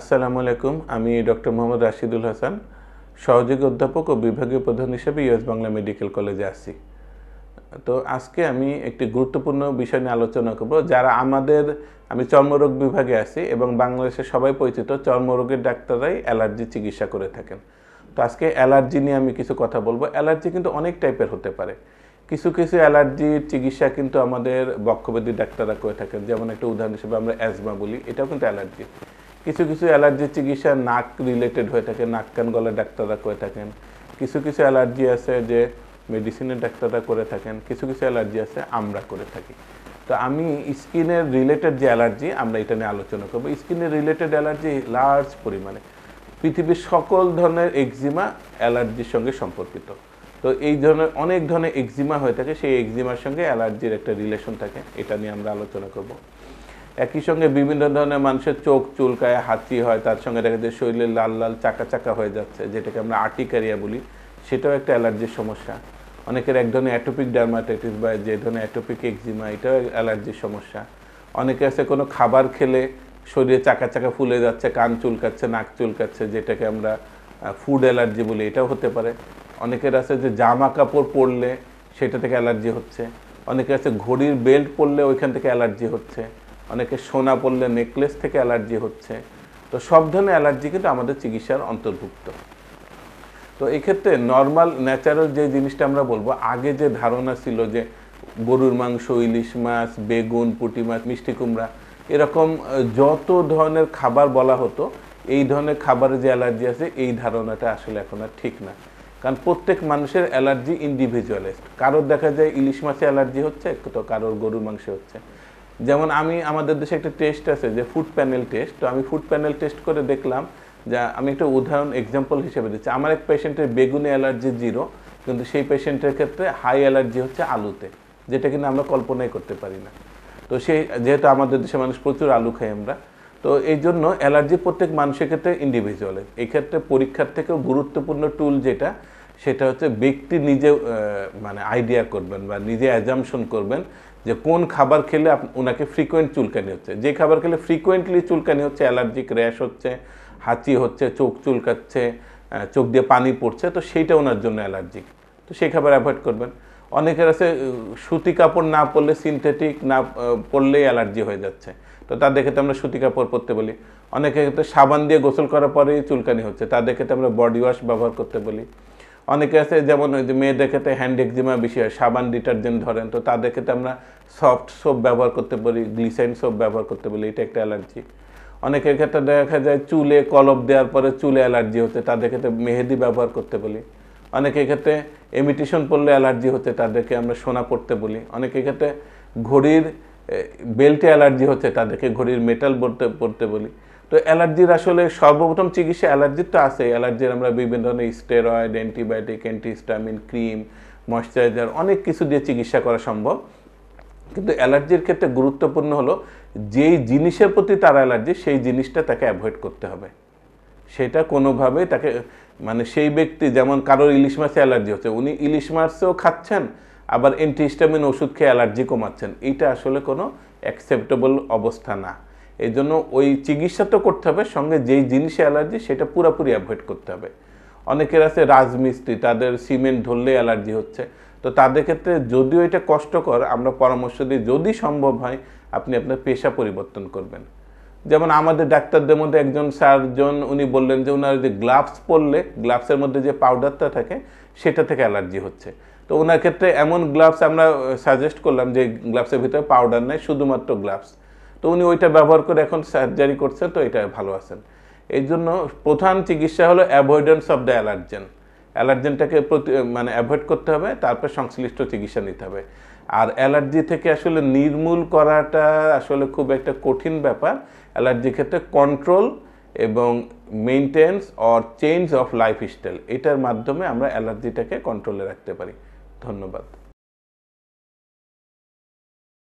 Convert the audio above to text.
আসসালামু আলাইকুম আমি ডক্টর মোহাম্মদ রাশিদুল হাসান সহযোগী অধ্যাপক ও বিভাগীয় প্রধান হিসেবে ইউএস বাংলা মেডিকেল কলেজে আসি তো আজকে আমি একটি গুরুত্বপূর্ণ বিষয় নিয়ে আলোচনা করব যারা আমাদের আমি চর্মরোগ বিভাগে আছি এবং বাংলাদেশে সবাই পরিচিত চর্মরোগের ডাক্তাররাই অ্যালার্জি চিকিৎসা করে থাকেন তো আজকে অ্যালার্জি নিয়ে আমি কিছু কথা বলবো অ্যালার্জি কিন্তু অনেক টাইপের হতে পারে কিছু কিছু অ্যালার্জির চিকিৎসা কিন্তু আমাদের বক্ষবেদী ডাক্তাররা করে থাকেন যেমন একটা উদাহরণ হিসেবে আমরা অ্যাজমা বলি এটাও কিন্তু অ্যালার্জি কিছু কিছু অ্যালার্জির চিকিৎসা নাক রিলেটেড হয়ে থাকে নাক কান গলা ডাক্তাররা করে থাকেন কিছু কিছু অ্যালার্জি আছে যে মেডিসিনের ডাক্তাররা করে থাকেন কিছু কিছু অ্যালার্জি আছে আমরা করে থাকি তো আমি স্কিনের রিলেটেড যে অ্যালার্জি আমরা এটা নিয়ে আলোচনা করবো স্কিনের রিলেটেড অ্যালার্জি লার্জ পরিমাণে পৃথিবীর সকল ধরনের এক্সিমা অ্যালার্জির সঙ্গে সম্পর্কিত তো এই ধরনের অনেক ধরনের এক্সিমা হয়ে থাকে সেই এক্সিমার সঙ্গে অ্যালার্জির একটা রিলেশন থাকে এটা নিয়ে আমরা আলোচনা করব একই সঙ্গে বিভিন্ন ধরনের মানুষের চোখ চুলকায় হাতি হয় তার সঙ্গে দেখা যায় শরীরে লাল লাল চাকা চাকা হয়ে যাচ্ছে যেটাকে আমরা আর্টিকারিয়া বলি সেটাও একটা অ্যালার্জির সমস্যা অনেকের এক ধরনের অ্যাটোপিক ডার্মাটাইটিস বা যে ধরনের অ্যাটোপিক এক্সিমা এটাও অ্যালার্জির সমস্যা অনেকে আছে কোনো খাবার খেলে শরীরে চাকা চাকা ফুলে যাচ্ছে কান চুলকাচ্ছে নাক চুলকাচ্ছে যেটাকে আমরা ফুড অ্যালার্জি বলি এটাও হতে পারে অনেকের আছে যে জামা কাপড় পরলে সেটা থেকে অ্যালার্জি হচ্ছে অনেকের আছে ঘড়ির বেল্ট পরলে ওইখান থেকে অ্যালার্জি হচ্ছে অনেকে সোনা পড়লে নেকলেস থেকে অ্যালার্জি হচ্ছে তো সব ধরনের অ্যালার্জি কিন্তু আমাদের চিকিৎসার অন্তর্ভুক্ত তো এক্ষেত্রে নর্মাল ন্যাচারাল যে জিনিসটা আমরা বলবো আগে যে ধারণা ছিল যে গরুর মাংস ইলিশ মাছ বেগুন পুটি মাছ মিষ্টি কুমড়া এরকম যত ধরনের খাবার বলা হতো এই ধরনের খাবারে যে অ্যালার্জি আছে এই ধারণাটা আসলে এখন আর ঠিক না কারণ প্রত্যেক মানুষের অ্যালার্জি ইন্ডিভিজুয়ালাইজড কারোর দেখা যায় ইলিশ মাছে অ্যালার্জি হচ্ছে তো কারোর গরুর মাংসে হচ্ছে যেমন আমি আমাদের দেশে একটা টেস্ট আছে যে ফুড প্যানেল টেস্ট তো আমি ফুড প্যানেল টেস্ট করে দেখলাম যে আমি একটা উদাহরণ এক্সাম্পল হিসেবে দিচ্ছি আমার এক পেশেন্টের বেগুনে অ্যালার্জি জিরো কিন্তু সেই পেশেন্টের ক্ষেত্রে হাই অ্যালার্জি হচ্ছে আলুতে যেটা কিন্তু আমরা কল্পনাই করতে পারি না তো সেই যেহেতু আমাদের দেশে মানুষ প্রচুর আলু খাই আমরা তো এই জন্য অ্যালার্জি প্রত্যেক মানুষের ক্ষেত্রে ইন্ডিভিজুয়ালের এক্ষেত্রে পরীক্ষার থেকেও গুরুত্বপূর্ণ টুল যেটা সেটা হচ্ছে ব্যক্তি নিজে মানে আইডিয়া করবেন বা নিজে অ্যাজামশন করবেন যে কোন খাবার খেলে ওনাকে ফ্রিকোয়েন্ট চুলকানি হচ্ছে যে খাবার খেলে ফ্রিকোয়েন্টলি চুলকানি হচ্ছে অ্যালার্জিক র্যাশ হচ্ছে হাঁচি হচ্ছে চোখ চুলকাচ্ছে চোখ দিয়ে পানি পড়ছে তো সেইটা ওনার জন্য অ্যালার্জিক তো সেই খাবার অ্যাভয়েড করবেন অনেকের আছে সুতি কাপড় না পরলে সিনথেটিক না পরলেই অ্যালার্জি হয়ে যাচ্ছে তো তাদের ক্ষেত্রে আমরা সুতি কাপড় পরতে বলি অনেকের ক্ষেত্রে সাবান দিয়ে গোসল করার পরেই চুলকানি হচ্ছে তাদের ক্ষেত্রে আমরা বডি ওয়াশ ব্যবহার করতে বলি অনেকে আছে যেমন ওই যে মেয়েদের ক্ষেত্রে হ্যান্ড এক্সিমা বেশি হয় সাবান ডিটারজেন্ট ধরেন তো তাদের ক্ষেত্রে আমরা সফট সোপ ব্যবহার করতে পারি গ্লিসাইন সোপ ব্যবহার করতে পারি এটা একটা অ্যালার্জি অনেকের ক্ষেত্রে দেখা যায় চুলে কলপ দেওয়ার পরে চুলে অ্যালার্জি হতে তাদের ক্ষেত্রে মেহেদি ব্যবহার করতে বলি অনেকের ক্ষেত্রে এমিটেশন পড়লে অ্যালার্জি হতে তাদেরকে আমরা সোনা পড়তে বলি অনেকের ক্ষেত্রে ঘড়ির বেল্টে অ্যালার্জি হতে তাদেরকে ঘড়ির মেটাল পড়তে পড়তে বলি তো অ্যালার্জির আসলে সর্বপ্রথম চিকিৎসা অ্যালার্জির তো আছে অ্যালার্জির আমরা বিভিন্ন ধরনের steroid antibiotic antistamin cream moisturiser অনেক কিছু দিয়ে চিকিৎসা করা সম্ভব কিন্তু অ্যালার্জির ক্ষেত্রে গুরুত্বপূর্ণ হলো যেই জিনিসের প্রতি তার অ্যালার্জি সেই জিনিসটা তাকে অ্যাভয়েড করতে হবে সেটা কোনোভাবে তাকে মানে সেই ব্যক্তি যেমন কারোর ইলিশ মাছে অ্যালার্জি হচ্ছে উনি ইলিশ মাছেও খাচ্ছেন আবার অ্যান্টিস্টামিন ওষুধ খেয়ে অ্যালার্জি কমাচ্ছেন এটা আসলে কোনো অ্যাকসেপ্টেবল অবস্থা না এই জন্য ওই চিকিৎসা তো করতে হবে সঙ্গে যেই জিনিসে অ্যালার্জি সেটা পুরোপুরি অ্যাভয়েড করতে হবে অনেকের আছে রাজমিস্ত্রি তাদের সিমেন্ট ধরলে অ্যালার্জি হচ্ছে তো তাদের ক্ষেত্রে যদিও এটা কষ্টকর আমরা পরামর্শ দিই যদি সম্ভব হয় আপনি আপনার পেশা পরিবর্তন করবেন যেমন আমাদের ডাক্তারদের মধ্যে একজন সার্জন উনি বললেন যে ওনার যে গ্লাভস পরলে গ্লাভসের মধ্যে যে পাউডারটা থাকে সেটা থেকে অ্যালার্জি হচ্ছে তো ওনার ক্ষেত্রে এমন গ্লাভস আমরা সাজেস্ট করলাম যে গ্লাভসের ভিতরে পাউডার নেয় শুধুমাত্র গ্লাভস তো উনি ওইটা ব্যবহার করে এখন সার্জারি করছেন তো এটা ভালো আছেন এই জন্য প্রধান চিকিৎসা হলো অ্যাভয়েডেন্স অফ দ্য অ্যালার্জেন অ্যালার্জেনটাকে প্রতি মানে অ্যাভয়েড করতে হবে তারপর সংশ্লিষ্ট চিকিৎসা নিতে হবে আর অ্যালার্জি থেকে আসলে নির্মূল করাটা আসলে খুব একটা কঠিন ব্যাপার অ্যালার্জি ক্ষেত্রে কন্ট্রোল এবং maintenance or change of lifestyle এটার মাধ্যমে আমরা অ্যালার্জিটাকে কন্ট্রোলে রাখতে পারি ধন্যবাদ